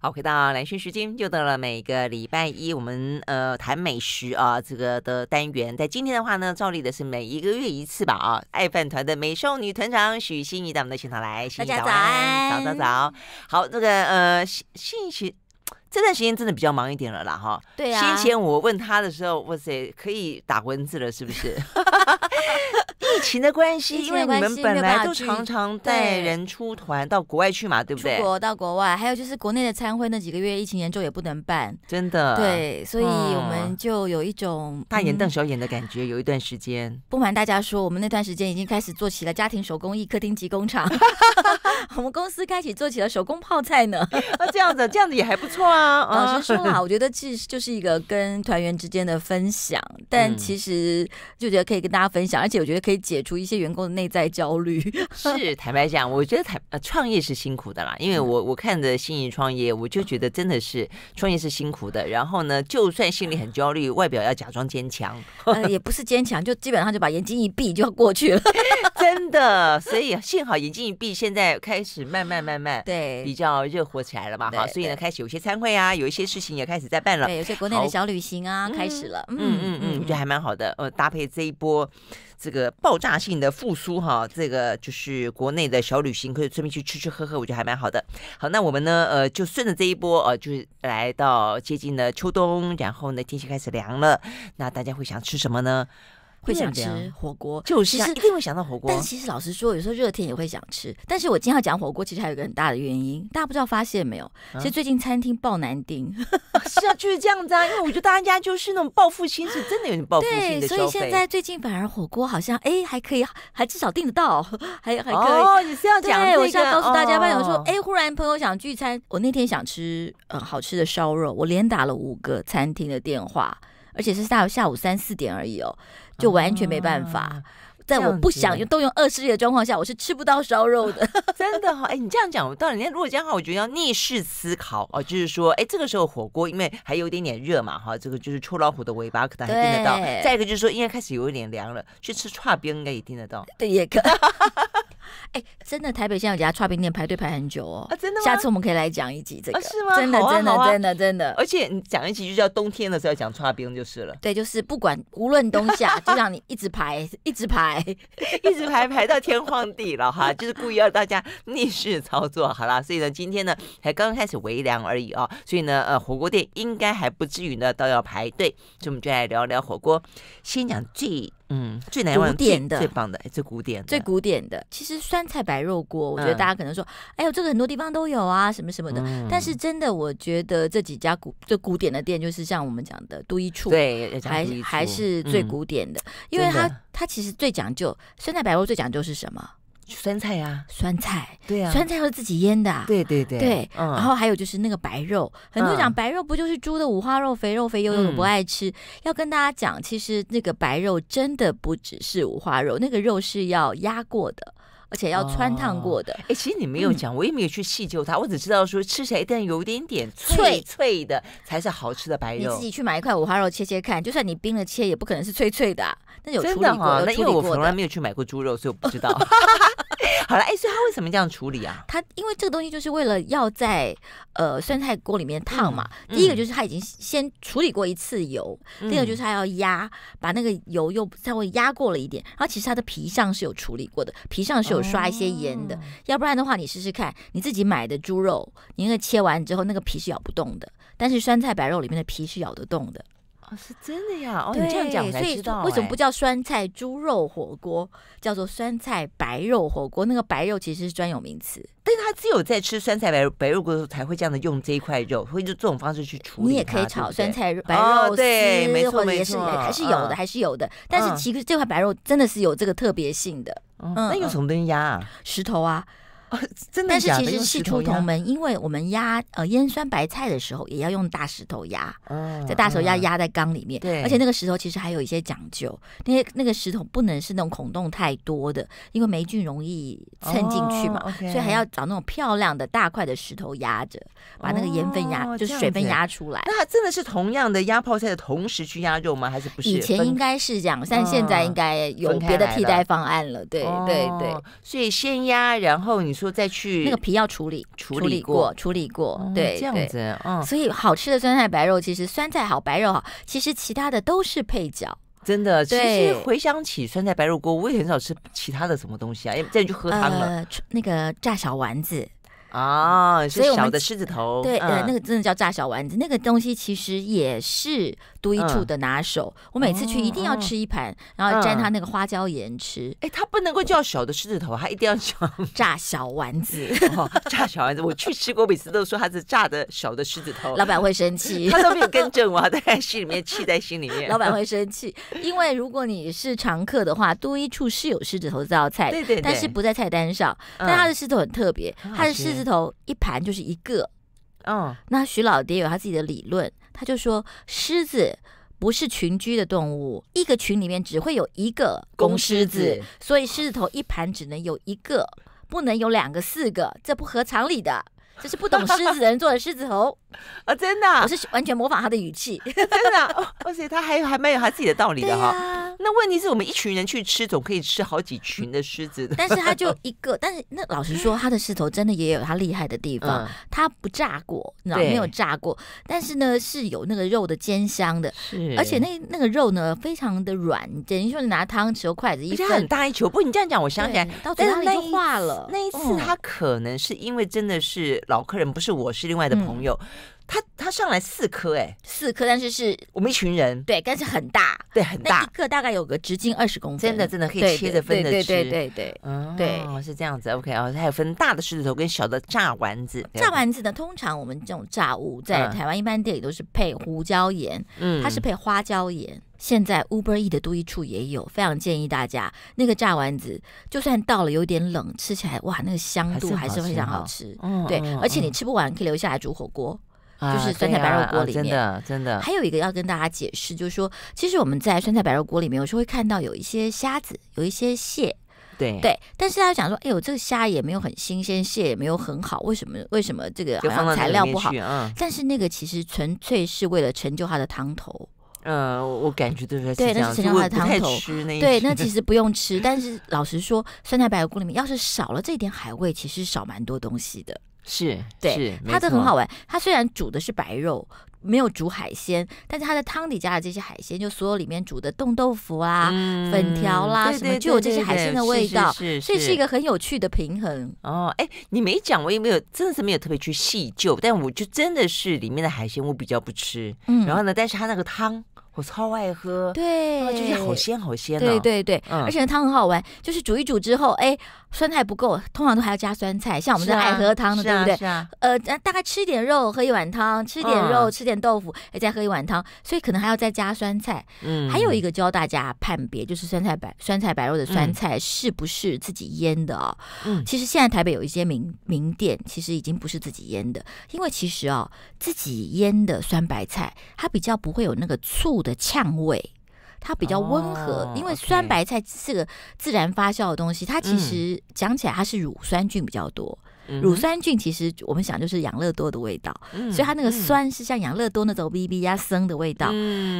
好，回到蓝讯时间，又到了每个礼拜一我们呃谈美食啊这个的单元。在今天的话呢，照例的是每一个月一次吧。啊。爱饭团的美少女团长许欣怡到我们的现场来，大家早安，早早早。好，这个呃，欣欣许这段时间真的比较忙一点了啦哈。对啊。先前我问他的时候，哇塞，可以打文字了，是不是？疫情的关系，因为你们本来都常常带人出团到国外去嘛，对不对？出国到国外，还有就是国内的参会那几个月，疫情严重也不能办，真的。对，所以我们就有一种大眼瞪小眼的感觉。有一段时间，不瞒大家说，我们那段时间已经开始做起了家庭手工艺、客厅级工厂。我们公司开始做起了手工泡菜呢。那 这样子，这样子也还不错啊。老实说啦，我觉得其实就是一个跟团员之间的分享，但其实就觉得可以跟大家分享，而且我觉得可以。解除一些员工的内在焦虑。是，坦白讲，我觉得坦创业是辛苦的啦，因为我我看着新仪创业，我就觉得真的是创业是辛苦的。然后呢，就算心里很焦虑，外表要假装坚强，也不是坚强，就基本上就把眼睛一闭就要过去了。真的，所以幸好眼睛一闭，现在开始慢慢慢慢对比较热火起来了嘛哈。所以呢，开始有些参会啊，有一些事情也开始在办了，有些国内的小旅行啊开始了。嗯嗯嗯，我觉得还蛮好的。呃，搭配这一波。这个爆炸性的复苏哈，这个就是国内的小旅行，可以顺便去吃吃喝喝，我觉得还蛮好的。好，那我们呢，呃，就顺着这一波，呃，就是来到接近了秋冬，然后呢天气开始凉了，那大家会想吃什么呢？会想吃火锅，就其一定会想到火锅。但其实老实说，有时候热天也会想吃。但是我今天要讲火锅，其实还有一个很大的原因，大家不知道发现没有？其实最近餐厅爆难订，是啊，就是这样子啊。因为我觉得大家就是那种暴富心是真的有点暴富。对，所以现在最近反而火锅好像哎还可以，还至少订得到，还还可以。哦，你是要讲？我要告诉大家，朋友说哎，忽然朋友想聚餐，我那天想吃呃好吃的烧肉，我连打了五个餐厅的电话，而且是下下午三四点而已哦。就完全没办法，在我不想用动用恶势力的状况下，我是吃不到烧肉的，真的哈。哎，你这样讲，我到底？如果这样的话，我觉得要逆势思考哦，就是说，哎，这个时候火锅因为还有一点点热嘛，哈，这个就是臭老虎的尾巴，可能还听得到。再一个就是说，应该开始有一点凉了，去吃串冰应该也听得到，对，也可。哎，真的，台北现在有家刨冰店排队排很久哦。啊，真的，下次我们可以来讲一集这个，是吗？真的，真的，真的，真的。而且你讲一集就叫冬天的时要讲刨冰就是了。对，就是不管无论冬夏，就让你一直排，一直排，一直排，排到天荒地老哈，就是故意要大家逆势操作。好了，所以呢，今天呢才刚刚开始微凉而已啊，所以呢，呃，火锅店应该还不至于呢到要排队，所以我们就来聊聊火锅，先讲最。嗯，最古典的、最棒的、最古典、的最古典的。其实酸菜白肉锅，我觉得大家可能说，哎呦，这个很多地方都有啊，什么什么的。但是真的，我觉得这几家古最古典的店，就是像我们讲的都一处，对，还还是最古典的，因为它它其实最讲究酸菜白肉最讲究是什么？酸菜呀，酸菜，对呀，酸菜都是自己腌的，对对对，对，然后还有就是那个白肉，很多讲白肉不就是猪的五花肉，肥肉肥油，我不爱吃。要跟大家讲，其实那个白肉真的不只是五花肉，那个肉是要压过的。而且要穿烫过的。哎，其实你没有讲，我也没有去细究它，我只知道说吃起来一定有点点脆脆的才是好吃的白肉。你自己去买一块五花肉切切看，就算你冰了切，也不可能是脆脆的。那有处理过，因为我从来没有去买过猪肉，所以我不知道。好了，哎，所以他为什么这样处理啊？他因为这个东西就是为了要在呃酸菜锅里面烫嘛。第一个就是他已经先处理过一次油，第二个就是他要压，把那个油又稍微压过了一点。然后其实它的皮上是有处理过的，皮上是有刷一些盐的。要不然的话，你试试看，你自己买的猪肉，你那个切完之后那个皮是咬不动的，但是酸菜白肉里面的皮是咬得动的。啊，是真的呀！哦，这样讲，所以为什么不叫酸菜猪肉火锅，叫做酸菜白肉火锅？那个白肉其实是专有名词，但是他只有在吃酸菜白白肉锅时候才会这样的用这一块肉，会就这种方式去处理。你也可以炒酸菜白肉，对，没错，没错，还是有的，还是有的。但是其实这块白肉真的是有这个特别性的。嗯，那用什么东西压？石头啊。哦、真的。但是其实是出同门，因为我们压呃腌酸白菜的时候，也要用大石头压，在大石头压压在缸里面，对，而且那个石头其实还有一些讲究，那些那个石头不能是那种孔洞太多的，因为霉菌容易蹭进去嘛，所以还要找那种漂亮的大块的石头压着，把那个盐分压，就是水分压出来。那真的是同样的压泡菜的同时去压肉吗？还是不是？以前应该是这样，但现在应该有别的替代方案了。对对对，所以先压，然后你。说再去那个皮要处理，处理过，处理过，对，这样子，嗯，所以好吃的酸菜白肉，其实酸菜好，白肉好，其实其他的都是配角，真的。其实回想起酸菜白肉锅，我也很少吃其他的什么东西啊，再就喝汤了，那个炸小丸子。啊，所以小的狮子头，对，呃，那个真的叫炸小丸子，那个东西其实也是都一处的拿手。我每次去一定要吃一盘，然后沾他那个花椒盐吃。哎，它不能够叫小的狮子头，它一定要叫炸小丸子。炸小丸子，我去吃过，每次都说他是炸的小的狮子头，老板会生气，他没有跟着我，在心里面气在心里面。老板会生气，因为如果你是常客的话，都一处是有狮子头这道菜，对对，但是不在菜单上，但他的狮子头很特别，他的狮。子。狮头一盘就是一个，嗯，那徐老爹有他自己的理论，他就说狮子不是群居的动物，一个群里面只会有一个公狮子，所以狮子头一盘只能有一个，不能有两个、四个，这不合常理的。就是不懂狮子的人做的狮子头啊，真的，我是完全模仿他的语气，真的，而且他还还蛮有他自己的道理的哈。那问题是，我们一群人去吃，总可以吃好几群的狮子。但是他就一个，但是那老实说，他的狮子头真的也有他厉害的地方，他不炸过，你知道没有炸过。但是呢，是有那个肉的煎香的，是。而且那那个肉呢，非常的软，等于说拿汤匙筷子一，而很大一球。不你这样讲，我想起来，化了那一次他可能是因为真的是。老客人不是我，是另外的朋友。他他上来四颗哎，四颗，但是是我们一群人对，但是很大，对很大，一个大概有个直径二十公分，真的真的可以切着分着吃，对对对，嗯对哦是这样子，OK 啊，还有分大的狮子头跟小的炸丸子，炸丸子呢，通常我们这种炸物在台湾一般店里都是配胡椒盐，嗯，它是配花椒盐，现在 Uber e 的都一处也有，非常建议大家那个炸丸子，就算到了有点冷，吃起来哇那个香度还是非常好吃，对，而且你吃不完可以留下来煮火锅。就是酸菜白肉锅里面，真的真的。还有一个要跟大家解释，就是说，其实我们在酸菜白肉锅里面，有时候会看到有一些虾子，有一些蟹，对对。但是大家讲说，哎呦，这个虾也没有很新鲜，蟹也没有很好，为什么？为什么这个好像材料不好？但是那个其实纯粹是为了成就它的汤头。呃，我感觉对对对，那是成就它的汤头。对，那其实不用吃。但是老实说，酸菜白肉锅里面要是少了这点海味，其实少蛮多东西的。是对，它这很好玩。它虽然煮的是白肉，没有煮海鲜，但是它的汤底加的这些海鲜，就所有里面煮的冻豆腐啦、粉条啦，什么就有这些海鲜的味道，所以是一个很有趣的平衡。哦，哎，你没讲，我也没有，真的是没有特别去细究，但我就真的是里面的海鲜我比较不吃。嗯，然后呢，但是它那个汤。我超爱喝，对，就是好鲜好鲜，对对对，而且汤很好玩，就是煮一煮之后，哎，酸菜不够，通常都还要加酸菜。像我们这爱喝汤的，对不对？是啊，呃，大概吃一点肉，喝一碗汤，吃点肉，吃点豆腐，哎，再喝一碗汤，所以可能还要再加酸菜。嗯，还有一个教大家判别，就是酸菜白酸菜白肉的酸菜是不是自己腌的啊？嗯，其实现在台北有一些名名店，其实已经不是自己腌的，因为其实啊，自己腌的酸白菜，它比较不会有那个醋的。的呛味，它比较温和，因为酸白菜是个自然发酵的东西，它其实讲起来它是乳酸菌比较多。乳酸菌其实我们想就是养乐多的味道，所以它那个酸是像养乐多那种 B B 呀生的味道。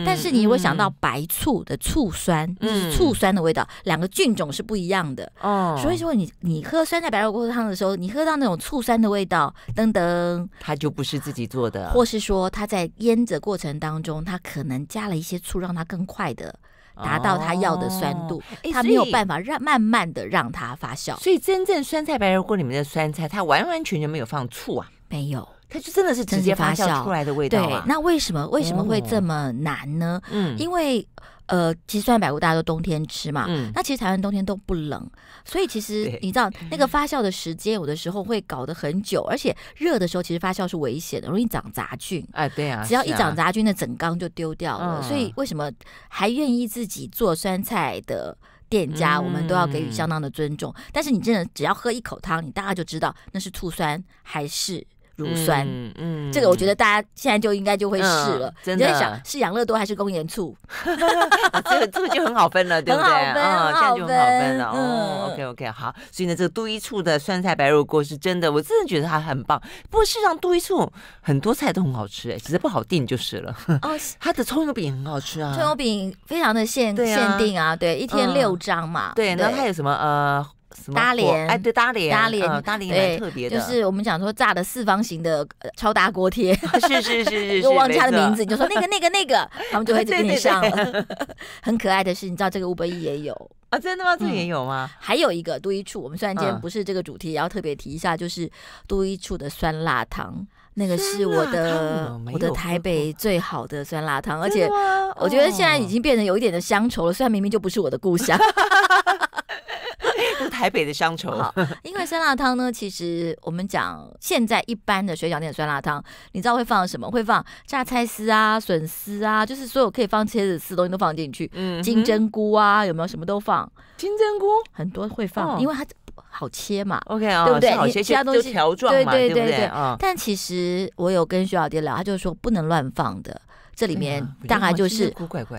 但是你如果想到白醋的醋酸，醋酸的味道，两个菌种是不一样的。所以说你你喝酸菜白肉锅汤的时候，你喝到那种醋酸的味道，噔噔，它就不是自己做的，或是说它在腌制过程当中，它可能加了一些醋，让它更快的。达到他要的酸度，他没有办法让慢慢的让它发酵，所以真正酸菜白肉锅里面的酸菜，它完完全全没有放醋啊，没有，它就真的是直接发酵出来的味道。对，那为什么为什么会这么难呢？嗯，因为。呃，其实酸白菇大家都冬天吃嘛，那其实台湾冬天都不冷，所以其实你知道那个发酵的时间有的时候会搞得很久，而且热的时候其实发酵是危险的，容易长杂菌。哎，对啊，只要一长杂菌，那整缸就丢掉了。所以为什么还愿意自己做酸菜的店家，我们都要给予相当的尊重。但是你真的只要喝一口汤，你大概就知道那是醋酸还是。乳酸，嗯嗯，这个我觉得大家现在就应该就会试了。真的，你在想是养乐多还是公盐醋？这个醋就很好分了，对不对？啊，这样就很好分了。嗯，OK OK，好。所以呢，这个都一醋的酸菜白肉锅是真的，我真的觉得它很棒。不过，事实上都一醋很多菜都很好吃，哎，只是不好订就是了。哦，它的葱油饼很好吃啊，葱油饼非常的限限定啊，对，一天六张嘛。对，然后它有什么呃？大连，哎对，大连，大连，大连，对，特别就是我们讲说炸的四方形的超大锅贴，是是是 是，就忘他的名字，你就说那个那个那个，他们就会给你上。很可爱的是，你知道这个吴伯义也有啊？真的吗？这也有吗？还有一个都一处，我们虽然今天不是这个主题，也要特别提一下，就是都一处的酸辣汤，那个是我的我的台北最好的酸辣汤，而且我觉得现在已经变成有一点的乡愁了，虽然明明就不是我的故乡。台北的乡愁，因为酸辣汤呢，其实我们讲现在一般的水饺店酸辣汤，你知道会放什么？会放榨菜丝啊、笋丝啊，就是所有可以放切子丝东西都放进去。嗯，金针菇啊，有没有什么都放？金针菇很多会放，因为它好切嘛。OK 啊，对不对？你其他东西条状嘛，对不对？但其实我有跟徐小爹聊，他就说不能乱放的，这里面大概就是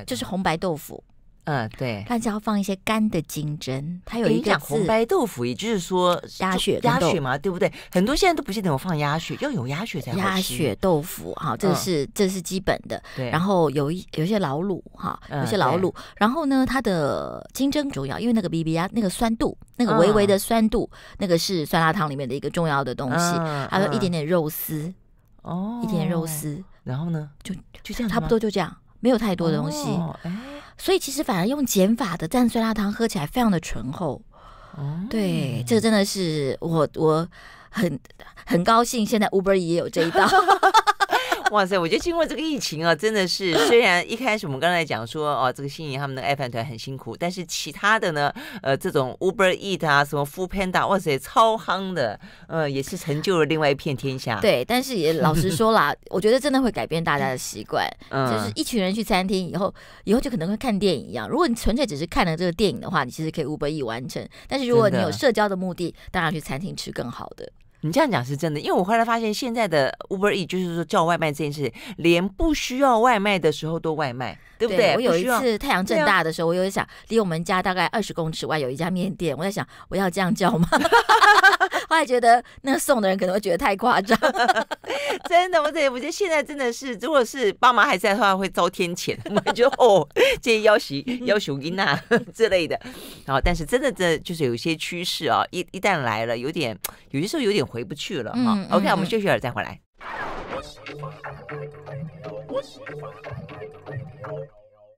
就是红白豆腐。嗯，对，但是要放一些干的金针，它有一个红白豆腐，也就是说鸭血，鸭血嘛，对不对？很多现在都不是得有放鸭血，要有鸭血才鸭血豆腐哈，这是这是基本的。然后有一有些老卤哈，有些老卤。然后呢，它的金针重要，因为那个 BB 鸭那个酸度，那个微微的酸度，那个是酸辣汤里面的一个重要的东西。还有一点点肉丝，哦，一点点肉丝。然后呢，就就这样，差不多就这样，没有太多的东西。所以其实反而用减法的蘸酸辣汤喝起来非常的醇厚，哦，对，这个真的是我我很很高兴，现在 Uber 也也有这一道。哇塞！我觉得经过这个疫情啊，真的是虽然一开始我们刚才讲说哦，这个新颖他们的爱饭团很辛苦，但是其他的呢，呃，这种 Uber Eat 啊，什么 Full Panda，哇塞，超夯的，呃，也是成就了另外一片天下。对，但是也老实说啦，我觉得真的会改变大家的习惯，就是一群人去餐厅以后，以后就可能会看电影一样。如果你纯粹只是看了这个电影的话，你其实可以 Uber Eat 完成。但是如果你有社交的目的，当然去餐厅吃更好的。你这样讲是真的，因为我后来发现，现在的 Uber E 就是说叫外卖这件事，连不需要外卖的时候都外卖，对不对？我有一次太阳正大的时候，我有在想，离我们家大概二十公尺外有一家面店，我在想，我要这样叫吗？后来觉得那个送的人可能会觉得太夸张。真的，我得，我觉得现在真的是，如果是爸妈还在的话，会遭天谴。我觉得哦，这些要邪要求有那之类的。然后，但是真的这就是有些趋势啊，一一旦来了，有点有些时候有点。回不去了哈。OK，我们休息会儿再回来。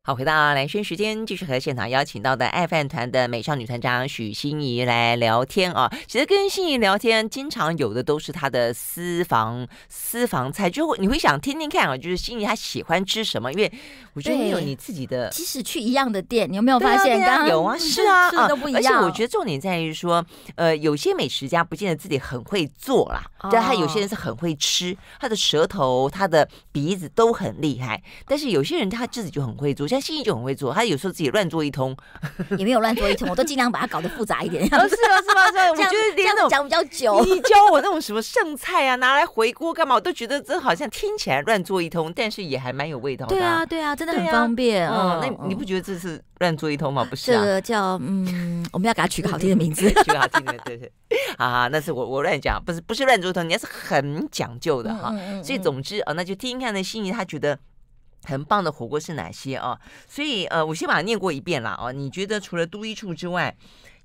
好，回到蓝轩时间，继续和现场邀请到的爱饭团的美少女团长许心怡来聊天啊。其实跟心怡聊天，经常有的都是她的私房私房菜，就会你会想听听看啊，就是心怡她喜欢吃什么？因为我觉得你有你自己的，即使去一样的店，你有没有发现刚刚有啊，是啊，吃都不一样。而且我觉得重点在于说，呃，有些美食家不见得自己很会做啦，但他有些人是很会吃，他的舌头、他的鼻子都很厉害。但是有些人他自己就很会做。像心仪就很会做，他有时候自己乱做一通，也没有乱做一通，我都尽量把它搞得复杂一点。是啊，是啊，是得 这样子讲比较久。你教我那种什么剩菜啊，拿来回锅干嘛？我都觉得这好像听起来乱做一通，但是也还蛮有味道的。对啊，对啊，真的很方便。嗯，那你不觉得这是乱做一通吗？不是，这个叫嗯，我们要给他取个好听的名字，取个好听的。对对，啊，那是我我乱讲，不是不是乱做一通，你还是很讲究的哈。所以总之啊，那就听听看，那心仪他觉得。很棒的火锅是哪些啊？所以呃，我先把它念过一遍了啊。你觉得除了都一处之外，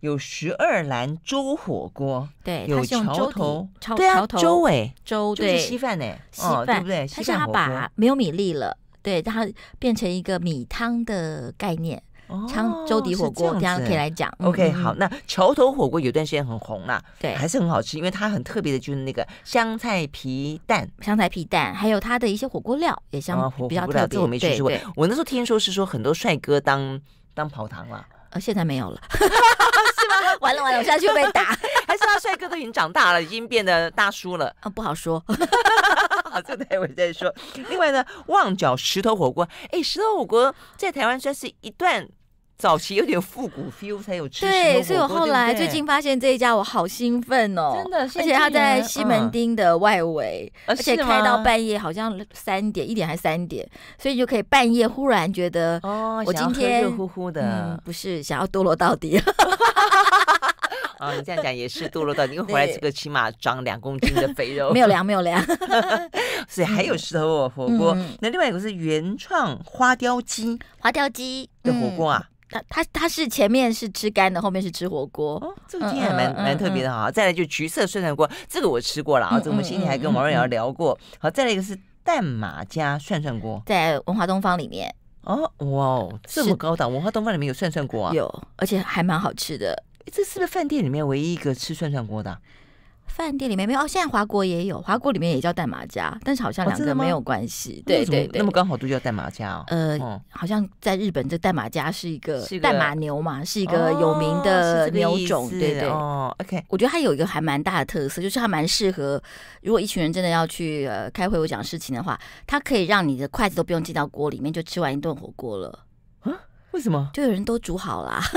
有十二兰州火锅，对，有桥头，桥头，对啊，粥哎，粥就是稀饭呢。稀饭对不对？它是它把没有米粒了，对，它变成一个米汤的概念。昌周底火锅这样可以来讲，OK，好。那桥头火锅有段时间很红啦，对，还是很好吃，因为它很特别的，就是那个香菜皮蛋，香菜皮蛋，还有它的一些火锅料也相比较特别。我没吃过，我那时候听说是说很多帅哥当当跑堂了，呃，现在没有了，是吗？完了完了，我现在会被打，还是说帅哥都已经长大了，已经变得大叔了？啊，不好说。好，这待会再说。另外呢，旺角石头火锅，哎，石头火锅在台湾算是一段早期有点复古 feel 才有吃。对，所以我后来最近发现这一家，我好兴奋哦，真的，而且它在西门町的外围，而且开到半夜，好像三点、一点还是三点，所以就可以半夜忽然觉得，哦，我今天热乎乎的，不是想要堕落到底。哦，你这样讲也是堕落到，你又回来这个起码长两公斤的肥肉，没有量，没有量，所以还有时候火锅。那另外一个是原创花雕鸡，花雕鸡的火锅啊，它它它是前面是吃干的，后面是吃火锅。哦，这个经验蛮蛮特别的哈。再来就橘色涮涮锅，这个我吃过了啊，这我们心里还跟王瑞瑶聊过。好，再来一个是蛋马家涮涮锅，在文化东方里面。哦，哇，哦，这么高档，文化东方里面有涮涮锅啊，有，而且还蛮好吃的。这是不是饭店里面唯一一个吃涮涮锅的？饭店里面没有哦。现在华国也有，华国里面也叫袋马家，但是好像两个没有关系。对对，那么刚好都叫袋马家哦。呃，好像在日本这袋马家是一个袋马牛嘛，是一个有名的牛种。对对哦。OK，我觉得它有一个还蛮大的特色，就是它蛮适合如果一群人真的要去呃开会或讲事情的话，它可以让你的筷子都不用进到锅里面就吃完一顿火锅了啊？为什么？就有人都煮好了。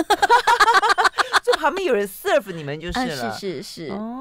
旁边有人 serve 你们就是了，是是是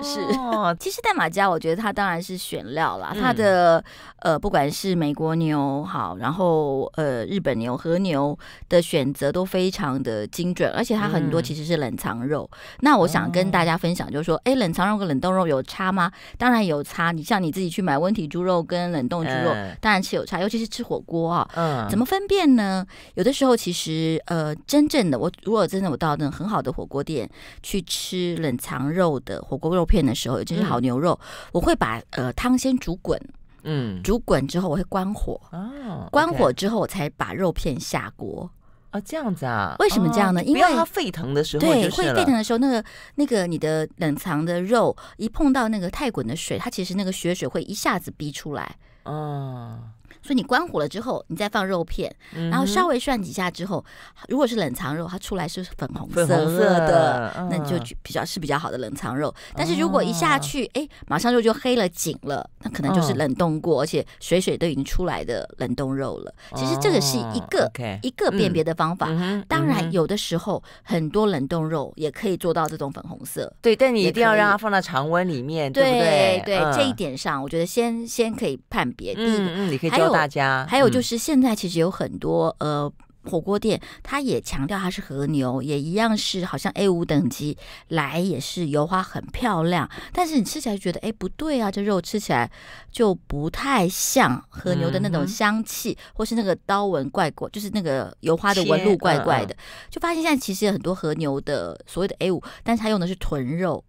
是。哦，其实代码家，我觉得它当然是选料了，它的呃不管是美国牛好，然后呃日本牛和牛的选择都非常的精准，而且它很多其实是冷藏肉。那我想跟大家分享，就是说，哎，冷藏肉跟冷冻肉有差吗？当然有差。你像你自己去买温体猪肉跟冷冻猪肉，当然是有差，尤其是吃火锅啊。嗯。怎么分辨呢？有的时候其实呃，真正的我如果真的我到那种很好的火锅店。去吃冷藏肉的火锅肉片的时候，尤其是好牛肉，我会把呃汤先煮滚，嗯，煮滚之后我会关火，哦，关火之后我才把肉片下锅啊，这样子啊？为什么这样呢？因为它沸腾的时候，对，会沸腾的时候，那个那个你的冷藏的肉一碰到那个太滚的水，它其实那个血水会一下子逼出来，哦。说你关火了之后，你再放肉片，然后稍微涮几下之后，如果是冷藏肉，它出来是粉红色的，那就比较是比较好的冷藏肉。但是如果一下去，哎，马上肉就黑了紧了，那可能就是冷冻过，而且水水都已经出来的冷冻肉了。其实这个是一个一个辨别的方法。当然，有的时候很多冷冻肉也可以做到这种粉红色。对，但你一定要让它放在常温里面，对对？对，这一点上，我觉得先先可以判别。嗯嗯，你可以有。大家还有就是，现在其实有很多呃火锅店，它也强调它是和牛，也一样是好像 A 五等级，来也是油花很漂亮，但是你吃起来觉得哎不对啊，这肉吃起来就不太像和牛的那种香气，或是那个刀纹怪怪，就是那个油花的纹路怪怪的，就发现现在其实很多和牛的所谓的 A 五，但是它用的是豚肉。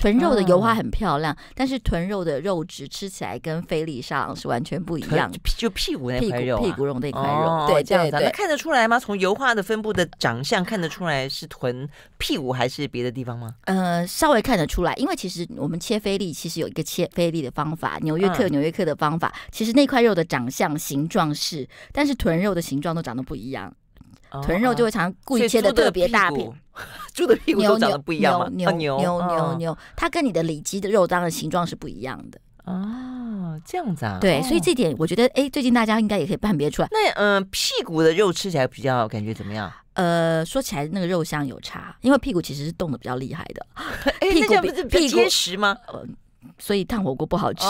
臀肉的油花很漂亮，但是臀肉的肉质吃起来跟菲力上是完全不一样。就屁股那块肉，屁股肉那块肉，对，这样子。那看得出来吗？从油花的分布的长相看得出来是臀屁股还是别的地方吗？呃，稍微看得出来，因为其实我们切菲力其实有一个切菲力的方法，纽约客纽约客的方法，其实那块肉的长相形状是，但是臀肉的形状都长得不一样。臀肉就会常故意切的特别大片，猪的屁股都长得不一样吗？牛牛牛牛牛，它跟你的里脊的肉当然形状是不一样的哦，这样子啊？对，所以这点我觉得，哎，最近大家应该也可以判别出来。那嗯，屁股的肉吃起来比较感觉怎么样？呃，说起来那个肉香有差，因为屁股其实是冻的比较厉害的，屁股不是屁较实吗？所以烫火锅不好吃，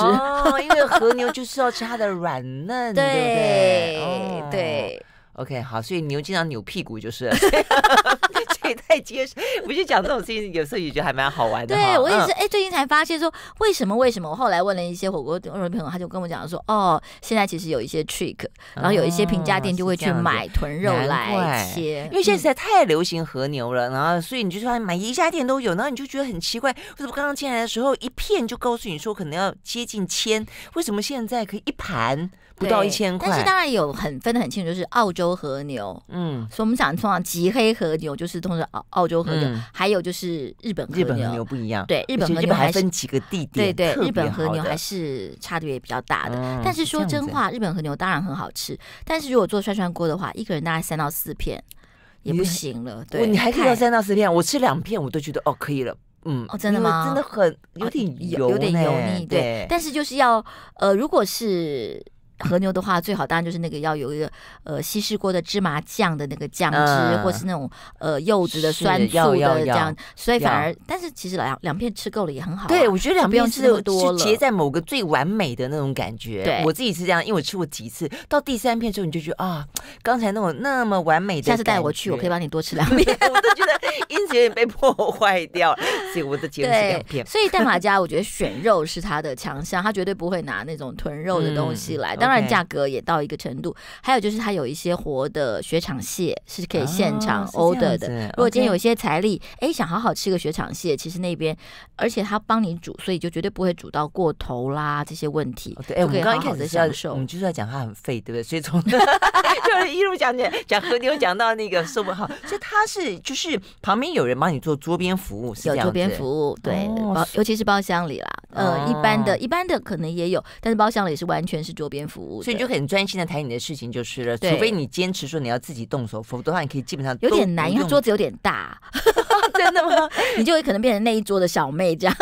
因为和牛 就是要吃它的软嫩，对不对？对。OK，好，所以牛经常扭屁股就是，也太结实。我就讲这种事情，有时候也觉得还蛮好玩的。对，我也是。哎，最近才发现说，为什么为什么？我后来问了一些火锅店朋友，他就跟我讲说，哦，现在其实有一些 trick，然后有一些平价店就会去买豚肉来切，因为现在实在太流行和牛了，然后所以你就发现每一家店都有，然后你就觉得很奇怪，为什么刚刚进来的时候一片就告诉你说可能要接近千，为什么现在可以一盘？不到一千块，但是当然有很分得很清楚，就是澳洲和牛，嗯，所以我们讲通常极黑和牛就是通常澳澳洲和牛，还有就是日本日本和牛不一样，对，日本和牛还分几个地点，对对，日本和牛还是差别也比较大的。但是说真话，日本和牛当然很好吃，但是如果做涮涮锅的话，一个人大概三到四片也不行了。对，你还以到三到四片，我吃两片我都觉得哦可以了，嗯，哦，真的吗？真的很有点有点油腻，对。但是就是要呃，如果是。和牛的话，最好当然就是那个要有一个呃稀释过的芝麻酱的那个酱汁，或是那种呃柚子的酸醋的这样。所以反而，但是其实两两片吃够了也很好。对，我觉得两片吃够，其结在某个最完美的那种感觉。对我自己是这样，因为我吃过几次，到第三片之后你就觉得啊，刚才那种那么完美，的。下次带我去，我可以帮你多吃两片。我都觉得因姐有点被破坏掉了，以我的节目是两片。所以代马家我觉得选肉是他的强项，他绝对不会拿那种囤 肉的东西来。当当然，价格也到一个程度。还有就是，它有一些活的雪场蟹是可以现场 order 的。如果今天有一些财力，哎，想好好吃个雪场蟹，其实那边，而且他帮你煮，所以就绝对不会煮到过头啦这些问题。对，我们一开始好享受。我们就是在讲它很费，对不对？所以从 就是一路讲起来，讲和牛，讲到那个寿不好，所以它是就是旁边有人帮你做桌边服务，有桌边服务，对，包尤其是包厢里啦。呃，一般的，一般的可能也有，但是包厢里是完全是桌边服务。所以你就很专心的谈你的事情就是了，除非你坚持说你要自己动手，否则的话，你可以基本上有点难，因为桌子有点大，真的吗？你就会可能变成那一桌的小妹这样。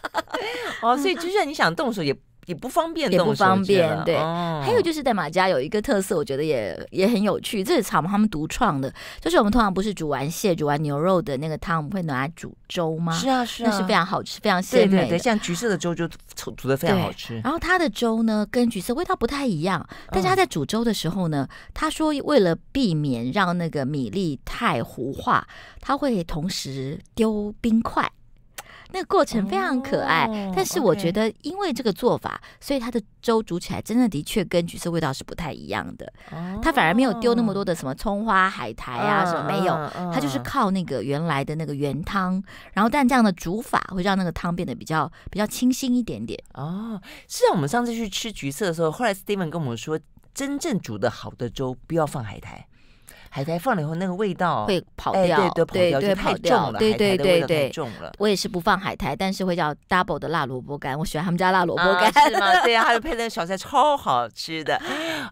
哦，所以就算你想动手也。也不方便，也不方便，对。还有就是在马家有一个特色，我觉得也也很有趣，这是草木他们独创的，就是我们通常不是煮完蟹、煮完牛肉的那个汤，我们会拿来煮粥吗？是啊，是啊，那是非常好吃，非常鲜美。对对对，像橘色的粥就煮煮的非常好吃。然后它的粥呢，跟橘色味道不太一样，但是他在煮粥的时候呢，他说为了避免让那个米粒太糊化，他会同时丢冰块。那个过程非常可爱，但是我觉得因为这个做法，所以它的粥煮起来真的的确跟橘色味道是不太一样的。它反而没有丢那么多的什么葱花、海苔啊什么没有，它就是靠那个原来的那个原汤。然后，但这样的煮法会让那个汤变得比较比较清新一点点。哦，是啊，我们上次去吃橘色的时候，后来 Steven 跟我们说，真正煮的好的粥不要放海苔。海苔放了以后，那个味道会跑掉。对对，跑掉就跑掉了。海苔的味道太重了。我也是不放海苔，但是会叫 double 的辣萝卜干。我喜欢他们家辣萝卜干。是吗？对呀，还有配那个小菜超好吃的。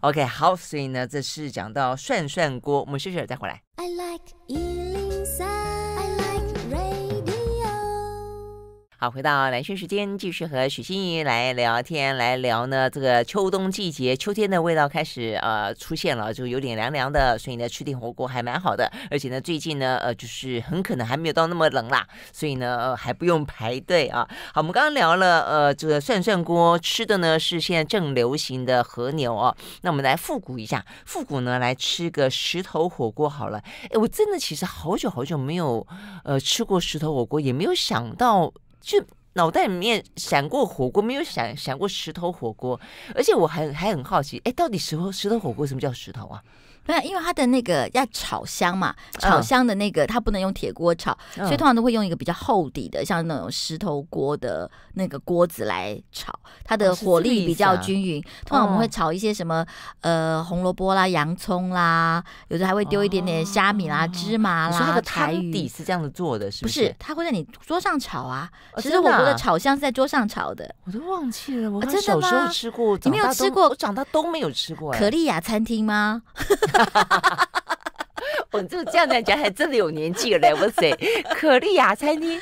OK，好，所以呢，这是讲到涮涮锅。我们休息会再回来。I like 回到蓝轩时间，继续和许心怡来聊天，来聊呢这个秋冬季节，秋天的味道开始呃出现了，就有点凉凉的，所以呢吃点火锅还蛮好的。而且呢最近呢呃就是很可能还没有到那么冷啦，所以呢呃、还不用排队啊。好，我们刚刚聊了呃这个涮涮锅吃的呢是现在正流行的和牛哦，那我们来复古一下，复古呢来吃个石头火锅好了。哎，我真的其实好久好久没有呃吃过石头火锅，也没有想到。就脑袋里面闪过火锅，没有想想过石头火锅，而且我还还很好奇，哎，到底石头石头火锅什么叫石头啊？没有，因为它的那个要炒香嘛，炒香的那个它不能用铁锅炒，所以通常都会用一个比较厚底的，像那种石头锅的那个锅子来炒。它的火力比较均匀。通常我们会炒一些什么，呃，红萝卜啦、洋葱啦，有的还会丢一点点虾米啦、芝麻啦。你说的台底是这样子做的，是不是？它会在你桌上炒啊？其实我觉的炒香是在桌上炒的，我都忘记了。我小时候吃过，你没有吃过？我长大都没有吃过。可丽亚餐厅吗？我就这样，这样讲还真的有年纪嘞，我塞 可丽亚餐厅，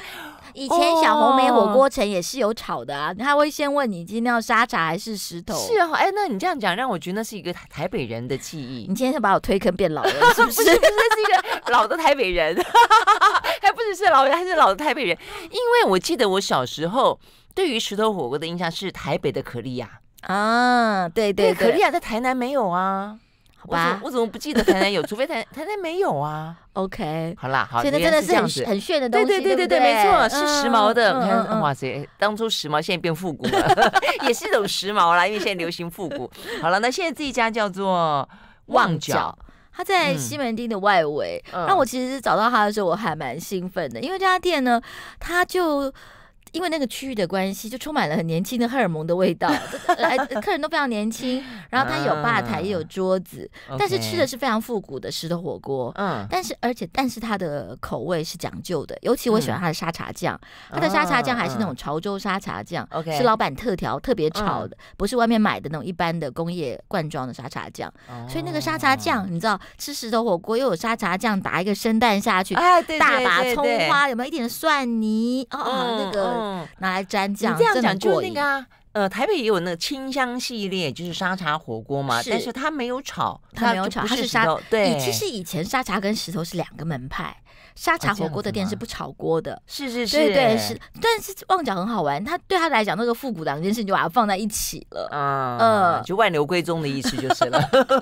以前小红梅火锅城也是有炒的啊，他会先问你今天要沙茶还是石头。是哦，哎，那你这样讲让我觉得那是一个台北人的记忆。你今天是把我推坑变老了，是 不是？不是，是一个老的台北人，还不只是老，还是老的台北人。因为我记得我小时候对于石头火锅的印象是台北的可丽亚啊，对对可丽亚在台南没有啊。我怎我怎么不记得台南有？除非台台南没有啊？OK，好啦，好，现在真的是很炫的东西，对对对对对，没错，是时髦的。哇塞，当初时髦，现在变复古了，也是一种时髦啦，因为现在流行复古。好了，那现在这一家叫做旺角，它在西门町的外围。那我其实找到它的时候，我还蛮兴奋的，因为这家店呢，它就。因为那个区域的关系，就充满了很年轻的荷尔蒙的味道，来客人都非常年轻。然后他有吧台也有桌子，但是吃的是非常复古的石头火锅。嗯，但是而且但是它的口味是讲究的，尤其我喜欢它的沙茶酱，它的沙茶酱还是那种潮州沙茶酱，是老板特调特别炒的，不是外面买的那种一般的工业罐装的沙茶酱。所以那个沙茶酱，你知道吃石头火锅又有沙茶酱，打一个生蛋下去，哎对，大把葱花有没有一点蒜泥哦，那个。嗯，拿来蘸酱，这样讲就那个啊，呃，台北也有那个清香系列，就是沙茶火锅嘛，但是它没有炒，它没有炒，它是沙对，其实以前沙茶跟石头是两个门派。沙茶火锅的店是不炒锅的，是是是，对对是，但是旺角很好玩，他对他来讲那个复古两件事就把它放在一起了，啊，呃，就万流归宗的意思就是了。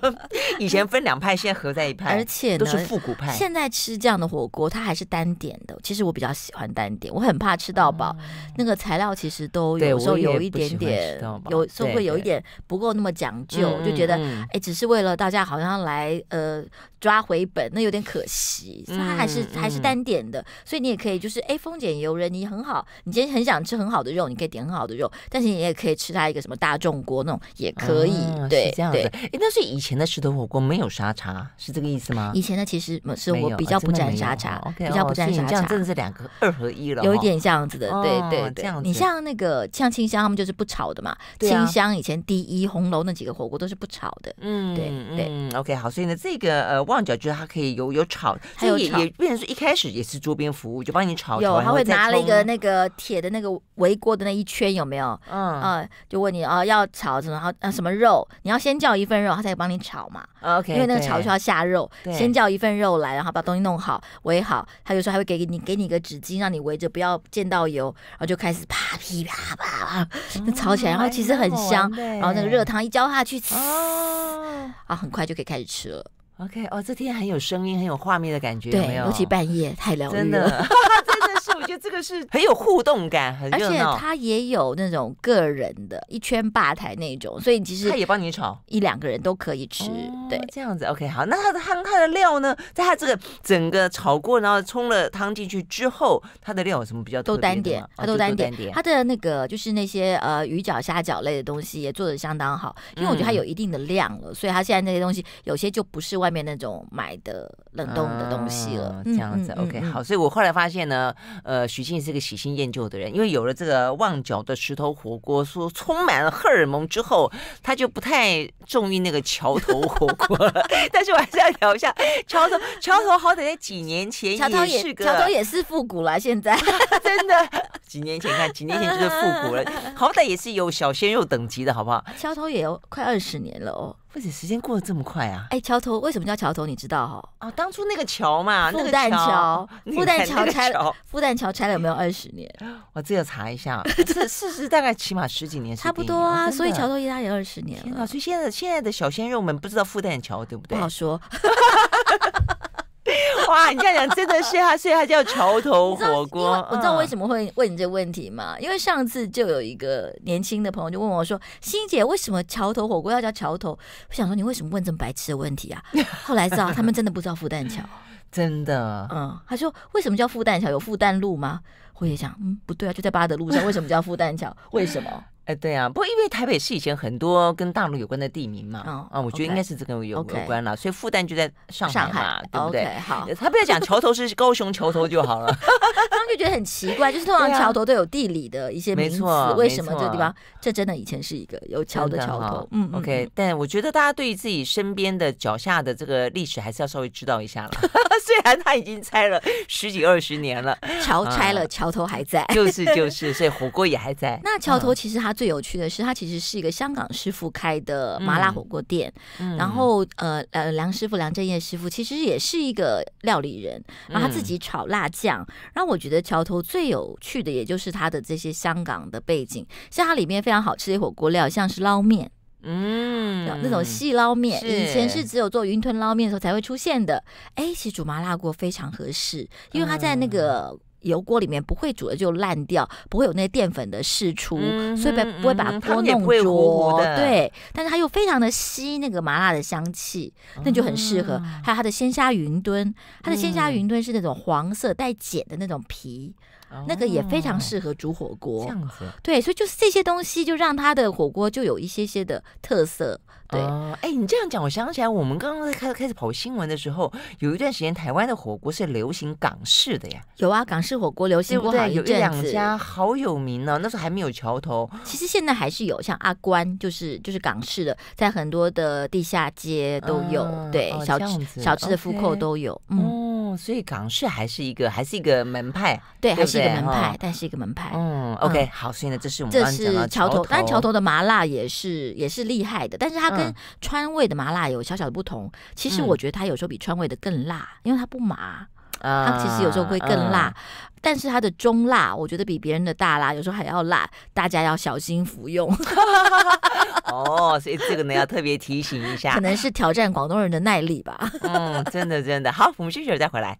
以前分两派，现在合在一派，而且都是复古派。现在吃这样的火锅，它还是单点的。其实我比较喜欢单点，我很怕吃到饱，那个材料其实都有时候有一点点，有时候会有一点不够那么讲究，就觉得哎，只是为了大家好像来呃抓回本，那有点可惜，它还是。还是单点的，所以你也可以就是哎，风俭由人你很好，你今天很想吃很好的肉，你可以点很好的肉，但是你也可以吃它一个什么大众锅那种也可以，对这对。哎，但是以前的石头火锅没有沙茶，是这个意思吗？以前的其实是我比较不沾沙茶，比较不沾沙茶。这样真的是两个二合一了，有一点这样子的，对对对。你像那个像清香他们就是不炒的嘛，清香以前第一红楼那几个火锅都是不炒的，嗯对对。OK 好，所以呢这个呃旺角就是它可以有有炒，还有也变成说。一开始也是桌边服务，就帮你炒。有，他会拿了一个那个铁的那个围锅的那一圈，有没有？嗯，啊，就问你啊，要炒什么？然后呃，什么肉？你要先叫一份肉，他才帮你炒嘛。OK。因为那个炒就要下肉，先叫一份肉来，然后把东西弄好围好。他就说还会给你给你一个纸巾，让你围着不要溅到油，然后就开始啪噼啪啪就炒起来。然后其实很香，然后那个热汤一浇下去，啊，很快就可以开始吃了。OK，哦，这天很有声音，很有画面的感觉，对，尤其半夜太冷了，真的。就这个是很有互动感，很而且他也有那种个人的一圈吧台那种，所以其实他也帮你炒一两个人都可以吃，对，这样子。OK，好，那他的汤他的料呢，在他这个整个炒过，然后冲了汤进去之后，他的料有什么比较？都单点，他都单点。他的那个就是那些呃鱼饺、虾饺类的东西也做的相当好，因为我觉得他有一定的量了，所以他现在那些东西有些就不是外面那种买的冷冻的东西了。这样子，OK，好。所以我后来发现呢，呃。呃，徐静是个喜新厌旧的人，因为有了这个旺角的石头火锅，说充满了荷尔蒙之后，他就不太中意那个桥头火锅了。但是我还是要聊一下桥头，桥头好歹在几年前也是个桥头也是复古了，现在 真的几年前看，几年前就是复古了，好歹也是有小鲜肉等级的好不好？桥头也有快二十年了哦。而且时间过得这么快啊！哎，桥头为什么叫桥头？你知道哈？啊，当初那个桥嘛，复旦桥，复旦桥拆，复旦桥拆了有没有二十年？我只有查一下，这事实大概起码十几年，差不多啊。所以桥头一拉也二十年。天所以现在现在的小鲜肉们不知道复旦桥对不对？不好说。哇，你这样讲真的是，所以它叫桥头火锅。我知道为什么会问你这个问题吗？因为上次就有一个年轻的朋友就问我说：“欣姐，为什么桥头火锅要叫桥头？”我想说你为什么问这么白痴的问题啊？后来知道他们真的不知道复旦桥，真的。嗯，他说为什么叫复旦桥？有复旦路吗？我也想，嗯，不对啊，就在八德路上，为什么叫复旦桥？为什么？哎，对啊，不过因为台北是以前很多跟大陆有关的地名嘛，啊，我觉得应该是这个有有关了，所以复旦就在上海嘛，对不对？好，他不要讲桥头是高雄桥头就好了，他们就觉得很奇怪，就是通常桥头都有地理的一些名词，为什么这个地方？这真的以前是一个有桥的桥头。嗯，OK，但我觉得大家对于自己身边的脚下的这个历史，还是要稍微知道一下了。虽然他已经拆了十几二十年了，桥拆了，桥头还在，就是就是，所以火锅也还在。那桥头其实它。最有趣的是，他其实是一个香港师傅开的麻辣火锅店，然后呃呃，梁师傅梁振业师傅其实也是一个料理人，然后他自己炒辣酱。然后我觉得桥头最有趣的，也就是他的这些香港的背景，像它里面非常好吃的火锅料，像是捞面，嗯，那种细捞面，以前是只有做云吞捞面的时候才会出现的。哎，其实煮麻辣锅非常合适，因为他在那个。油锅里面不会煮的就烂掉，不会有那淀粉的释出，所以不不会把锅弄糊。对，但是它又非常的吸那个麻辣的香气，那就很适合。还有它的鲜虾云吞，它的鲜虾云吞是那种黄色带碱的那种皮。那个也非常适合煮火锅，这样子。对，所以就是这些东西，就让他的火锅就有一些些的特色。对，哎，你这样讲，我想起来，我们刚刚开开始跑新闻的时候，有一段时间台湾的火锅是流行港式的呀。有啊，港式火锅流行过好一两家好有名呢。那时候还没有桥头。其实现在还是有，像阿关，就是就是港式的，在很多的地下街都有，对，小吃小吃的复扣都有，嗯。所以港式还是一个，还是一个门派，对，还是一个门派，但是一个门派。嗯，OK，好，所以呢，这是我们刚刚桥头，当然桥头的麻辣也是，也是厉害的，但是它跟川味的麻辣有小小的不同。其实我觉得它有时候比川味的更辣，因为它不麻。它其实有时候会更辣，但是它的中辣，我觉得比别人的大辣有时候还要辣，大家要小心服用。哦，所以这个呢要特别提醒一下，可能是挑战广东人的耐力吧。嗯，真的真的。好，我们休息了再回来。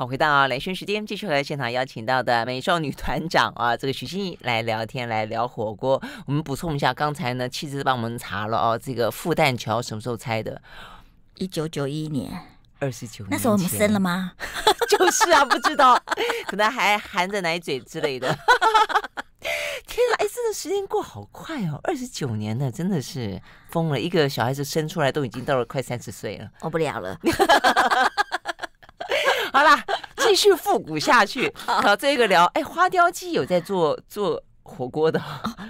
好，回到雷讯时间，继续和现场邀请到的美少女团长啊，这个徐欣怡来聊天，来聊火锅。我们补充一下，刚才呢，妻子帮我们查了哦，这个复旦桥什么时候拆的？一九九一年，二十九。那时候我们生了吗？就是啊，不知道，可能还含着奶嘴之类的。天啊，哎，真的时间过好快哦，二十九年呢，真的是疯了。一个小孩子生出来都已经到了快三十岁了，我不聊了。好啦，继续复古下去。好，这个聊。哎，花雕鸡有在做做。火锅的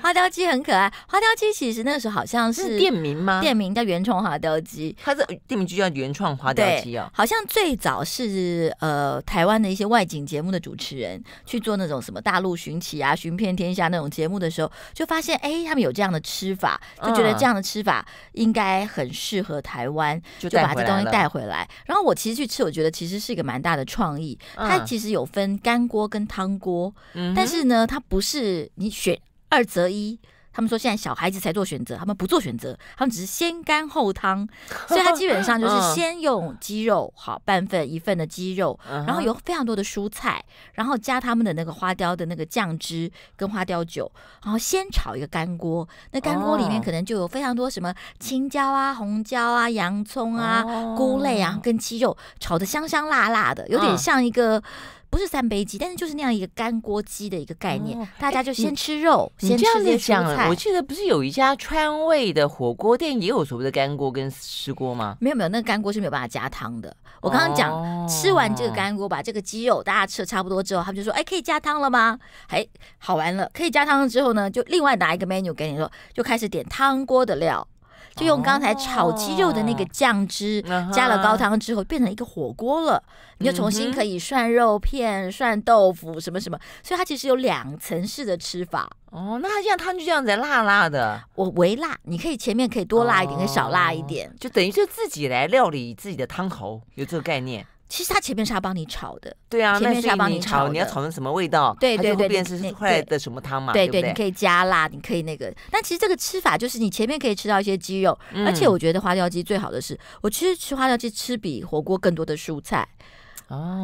花雕鸡很可爱。花雕鸡其实那时候好像是店名吗？店名叫原创花雕鸡，它是店名就叫原创花雕鸡哦。好像最早是呃台湾的一些外景节目的主持人去做那种什么大陆寻奇啊、寻遍天下那种节目的时候，就发现哎他们有这样的吃法，就觉得这样的吃法应该很适合台湾，就把这东西带回来。然后我其实去吃，我觉得其实是一个蛮大的创意。它其实有分干锅跟汤锅，但是呢，它不是你。选二择一，他们说现在小孩子才做选择，他们不做选择，他们只是先干后汤，所以他基本上就是先用鸡肉，好半份一份的鸡肉，然后有非常多的蔬菜，然后加他们的那个花雕的那个酱汁跟花雕酒，然后先炒一个干锅，那干锅里面可能就有非常多什么青椒啊、红椒啊、洋葱啊、菇类，啊跟鸡肉炒的香香辣辣的，有点像一个。不是三杯鸡，但是就是那样一个干锅鸡的一个概念，大家就先吃肉，先吃些蔬菜。我记得不是有一家川味的火锅店也有所谓的干锅跟湿锅吗？没有没有，那个干锅是没有办法加汤的。我刚刚讲吃完这个干锅，把这个鸡肉大家吃的差不多之后，他们就说：“哎，可以加汤了吗？”哎，好完了，可以加汤了之后呢，就另外拿一个 menu 给你说，就开始点汤锅的料。就用刚才炒鸡肉的那个酱汁，加了高汤之后变成一个火锅了。你就重新可以涮肉片、涮豆腐什么什么，所以它其实有两层式的吃法。哦，那它这样汤就这样子辣辣的。我微辣，你可以前面可以多辣一点，可以少辣一点，就等于就自己来料理自己的汤头，有这个概念。其实它前面是要帮你炒的，对啊，前面是要帮你炒，你要炒成什么味道，对对对，变成出的什么汤嘛，对对，你可以加辣，你可以那个，但其实这个吃法就是你前面可以吃到一些鸡肉，而且我觉得花雕鸡最好的是我其实吃花雕鸡吃比火锅更多的蔬菜。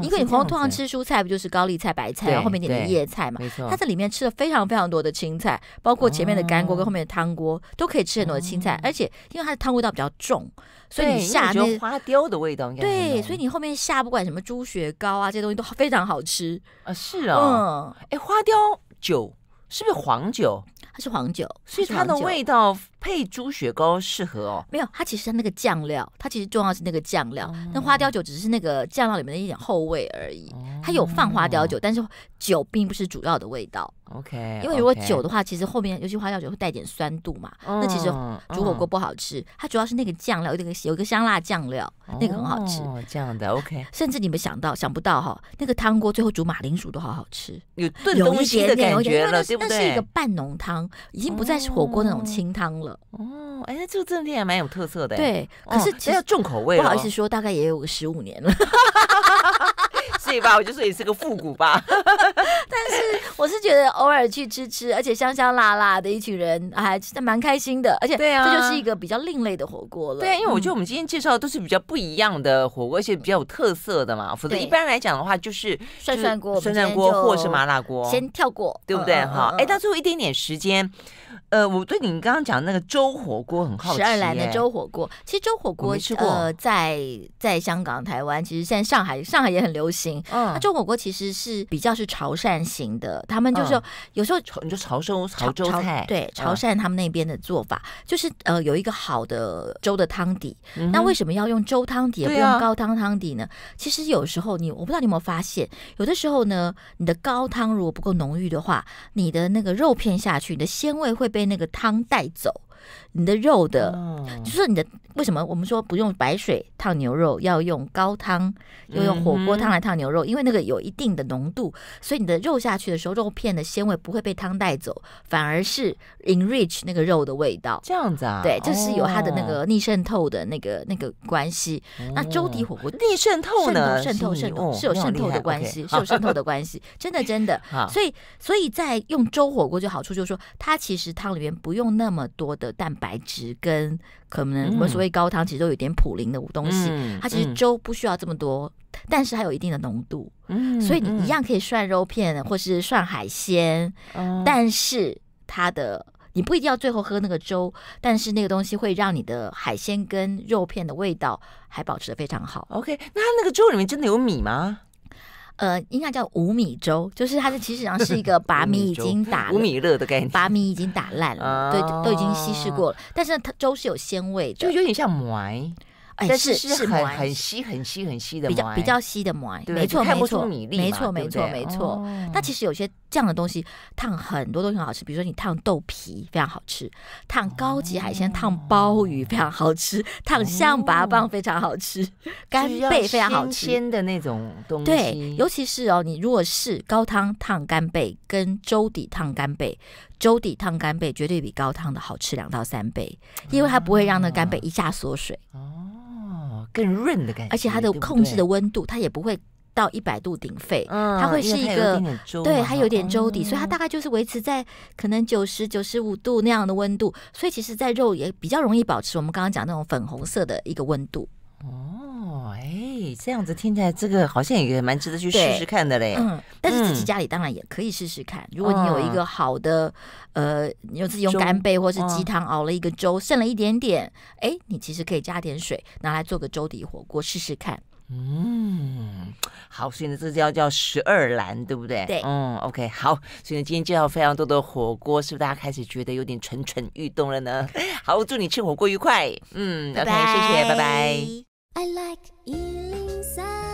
因为你通常吃蔬菜，不就是高丽菜、白菜，然后后面点的叶菜嘛？没错，它在里面吃了非常非常多的青菜，包括前面的干锅跟后面的汤锅都可以吃很多青菜，而且因为它的汤味道比较重，所以你下那花雕的味道，对，所以你后面下不管什么猪血糕啊这些东西都非常好吃啊，是啊，哎，花雕酒是不是黄酒？它是黄酒，所以它的味道。配猪血糕适合哦，没有它其实它那个酱料，它其实重要是那个酱料，那花雕酒只是那个酱料里面的一点后味而已。它有放花雕酒，但是酒并不是主要的味道。OK，因为如果酒的话，其实后面尤其花雕酒会带点酸度嘛，那其实煮火锅不好吃。它主要是那个酱料，有点个有个香辣酱料，那个很好吃。这样的 OK，甚至你们想到想不到哈，那个汤锅最后煮马铃薯都好好吃，有炖东西的感觉了，是不？那是一个半浓汤，已经不再是火锅那种清汤了。哦，哎，这个正店还蛮有特色的，对。可是比较重口味，不好意思说，大概也有个十五年了，是吧？我就说也是个复古吧。但是我是觉得偶尔去吃吃，而且香香辣辣的，一群人还蛮开心的。而且对啊，这就是一个比较另类的火锅了。对，因为我觉得我们今天介绍的都是比较不一样的火锅，而且比较有特色的嘛。否则一般来讲的话，就是涮涮锅、涮涮锅，或是麻辣锅。先跳过，对不对？哈，哎，到最后一点点时间。呃，我对你刚刚讲那个粥火锅很好奇。十二兰的粥火锅，其实粥火锅呃，在在香港、台湾，其实现在上海，上海也很流行。那粥火锅其实是比较是潮汕型的，他们就是有时候潮，你就潮州潮州菜，对，潮汕他们那边的做法，就是呃有一个好的粥的汤底。那为什么要用粥汤底，不用高汤汤底呢？其实有时候你，我不知道你有没有发现，有的时候呢，你的高汤如果不够浓郁的话，你的那个肉片下去，你的鲜味会。被那个汤带走。你的肉的，就是你的为什么我们说不用白水烫牛肉，要用高汤，要用火锅汤来烫牛肉，因为那个有一定的浓度，所以你的肉下去的时候，肉片的鲜味不会被汤带走，反而是 enrich 那个肉的味道。这样子啊？对，就是有它的那个逆渗透的那个那个关系。那粥底火锅逆渗透呢？渗透渗透是有渗透的关系，是有渗透的关系，真的真的。所以，所以在用粥火锅就好处，就是说它其实汤里面不用那么多的蛋白。白质跟可能我们所谓高汤，其实都有点普林的东西。它其实粥不需要这么多，但是还有一定的浓度。嗯，所以你一样可以涮肉片或是涮海鲜，但是它的你不一定要最后喝那个粥，但是那个东西会让你的海鲜跟肉片的味道还保持的非常好。OK，那它那个粥里面真的有米吗？呃，应该叫无米粥，就是它的其实上是一个把米已经打 五米热的概念，把米已经打烂了，对，都已经稀释过了。但是它粥是有鲜味，就有点像糜。哎，是是，很很稀，很稀，很稀的比较比较稀的魔没错没错没错，没错，没错。那其实有些这样的东西烫很多都很好吃，比如说你烫豆皮非常好吃，烫高级海鲜，烫鲍鱼非常好吃，烫象拔蚌非常好吃，干贝非常好吃。鲜的那种东西，对，尤其是哦，你如果是高汤烫干贝跟粥底烫干贝，粥底烫干贝绝对比高汤的好吃两到三倍，因为它不会让那干贝一下缩水哦。更润的感觉，而且它的控制的温度，它也不会到一百度顶沸，它会是一个对，还有点粥底，所以它大概就是维持在可能九十九十五度那样的温度，所以其实，在肉也比较容易保持我们刚刚讲那种粉红色的一个温度。哦，哎，这样子听起来，这个好像也蛮值得去试试看的嘞。嗯，但是自己家里当然也可以试试看。如果你有一个好的，呃，你有自己用干贝或是鸡汤熬了一个粥，剩了一点点，哎，你其实可以加点水，拿来做个粥底火锅试试看。嗯，好，所以呢，这叫叫十二兰，对不对？对，嗯，OK，好。所以呢，今天介绍非常多的火锅，是不是大家开始觉得有点蠢蠢欲动了呢？好，祝你吃火锅愉快。嗯，OK，谢谢，拜拜。I like Ealing Sound.